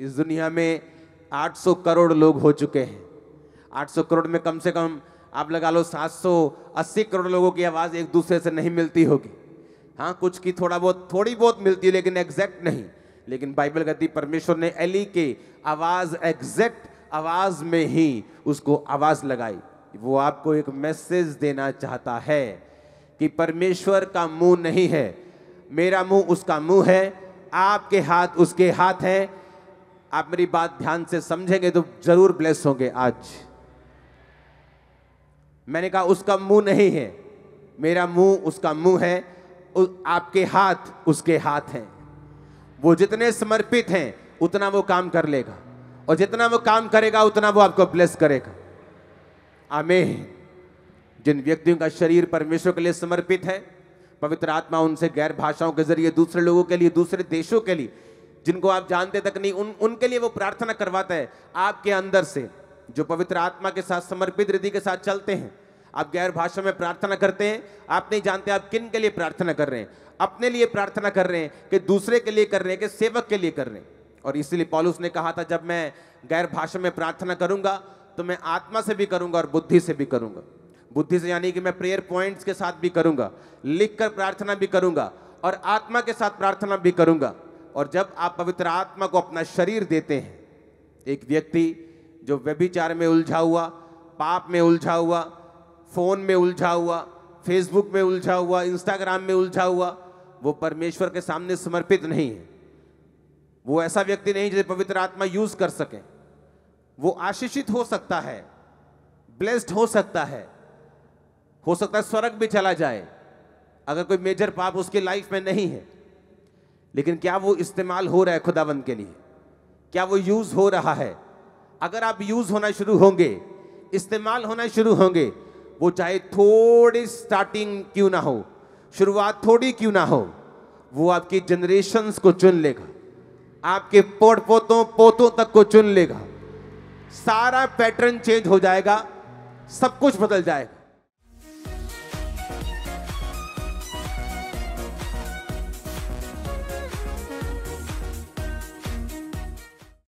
इस दुनिया में 800 करोड़ लोग हो चुके हैं 800 करोड़ में कम से कम आप लगा लो 780 करोड़ लोगों की आवाज़ एक दूसरे से नहीं मिलती होगी हाँ कुछ की थोड़ा बहुत थोड़ी बहुत मिलती है लेकिन एग्जैक्ट नहीं लेकिन बाइबल कहती परमेश्वर ने एली के आवाज़ एग्जैक्ट आवाज़ में ही उसको आवाज़ लगाई वो आपको एक मैसेज देना चाहता है कि परमेश्वर का मुंह नहीं है मेरा मुंह उसका मुंह है आपके हाथ उसके हाथ है आप मेरी बात ध्यान से समझेंगे तो जरूर ब्लेस होंगे आज मैंने कहा उसका मुंह नहीं है मेरा मुंह उसका मुंह है आपके हाथ उसके हाथ हैं वो जितने समर्पित हैं उतना वो काम कर लेगा और जितना वो काम करेगा उतना वो आपको ब्लेस करेगा आमेह जिन व्यक्तियों का शरीर परमेश्वर के लिए समर्पित है पवित्र आत्मा उनसे गैर भाषाओं के जरिए दूसरे लोगों के लिए दूसरे देशों के लिए जिनको आप जानते तक नहीं उन उनके लिए वो प्रार्थना करवाता है आपके अंदर से जो पवित्र आत्मा के साथ समर्पित रीति के साथ चलते हैं आप गैर भाषा में प्रार्थना करते हैं आप नहीं जानते आप किन के लिए प्रार्थना कर रहे हैं अपने लिए प्रार्थना कर रहे हैं कि दूसरे के लिए कर रहे हैं कि सेवक के लिए कर रहे हैं और इसीलिए पॉलुस ने कहा था जब मैं गैर भाषा में प्रार्थना करूंगा तो मैं आत्मा से भी करूंगा और बुद्धि से भी करूंगा बुद्धि से यानी कि मैं प्रेयर पॉइंट्स के साथ भी करूंगा लिखकर प्रार्थना भी करूंगा और आत्मा के साथ प्रार्थना भी करूंगा और जब आप पवित्र आत्मा को अपना शरीर देते हैं एक व्यक्ति जो व्यभिचार में उलझा हुआ पाप में उलझा हुआ फ़ोन में उलझा हुआ फेसबुक में उलझा हुआ इंस्टाग्राम में उलझा हुआ वो परमेश्वर के सामने समर्पित नहीं है वो ऐसा व्यक्ति नहीं जिसे पवित्र आत्मा यूज़ कर सके वो आशीषित हो सकता है ब्लेस्ड हो सकता है हो सकता है स्वर्ग भी चला जाए अगर कोई मेजर पाप उसके लाइफ में नहीं है लेकिन क्या वो इस्तेमाल हो रहा है खुदाबंद के लिए क्या वो यूज हो रहा है अगर आप यूज होना शुरू होंगे इस्तेमाल होना शुरू होंगे वो चाहे थोड़ी स्टार्टिंग क्यों ना हो शुरुआत थोड़ी क्यों ना हो वो आपकी जनरेशन को चुन लेगा आपके पोड़ पोतों पोतों तक को चुन लेगा सारा पैटर्न चेंज हो जाएगा सब कुछ बदल जाएगा